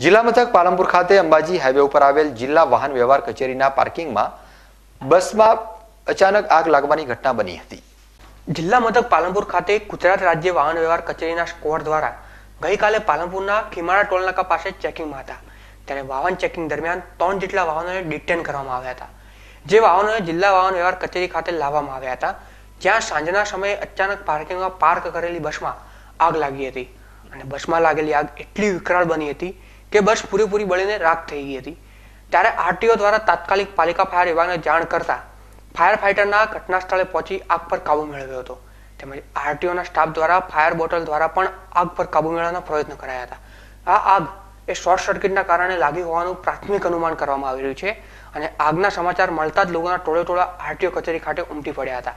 જિલ્લા મથક પાલનપુર ખાતે અંબાજી હાઈવે ઉપર આવેલ જિલ્લા વાહન વ્યવહાર કચેરીના પાર્કિંગમાં બસમાં અચાનક આગ લાગવાની ઘટના બની હતી જિલ્લા મથક પાલનપુર ખાતે ગુજરાત રાજ્ય વાહન વ્યવહાર કચેરીના સ્કોડ દ્વારા ગઈકાલે પાલનપુરના ખીમાળા ટોલનાકા પાસે ચેકિંગમાં હતા ત્યારે વાહન ચેકિંગ દરમિયાન ત્રણ જેટલા વાહનોને ડિટેન કરવામાં આવ્યા હતા જે વાહનોને જિલ્લા વાહન વ્યવહાર કચેરી ખાતે લાવવામાં આવ્યા હતા જ્યાં સાંજના સમયે અચાનક પાર્કિંગમાં પાર્ક કરેલી બસમાં આગ લાગી હતી અને બસમાં લાગેલી આગ એટલી વિકરાળ બની હતી કે બસ પૂરેપૂરી બળીને રાખ થઈ ગઈ હતી ત્યારે આરટીઓ દ્વારા તાત્કાલિક પાલિકા ફાયર વિભાગને જાણ કરતા ફાયર ફાઇટરના ઘટના સ્થળે પહોંચી આગ પર કાબુ મેળવ્યો હતો તેમજ આરટીઓના સ્ટાફ દ્વારા ફાયર બોટલ દ્વારા પણ આગ પર કાબુ મેળવવાનો પ્રયત્ન કરાયા હતા આ આગ એ શોર્ટ સર્કિટના કારણે લાગી હોવાનું પ્રાથમિક અનુમાન કરવામાં આવી રહ્યું છે અને આગના સમાચાર મળતા જ લોકોના ટોળે ટોળા આરટીઓ કચેરી ખાતે ઉમટી પડ્યા હતા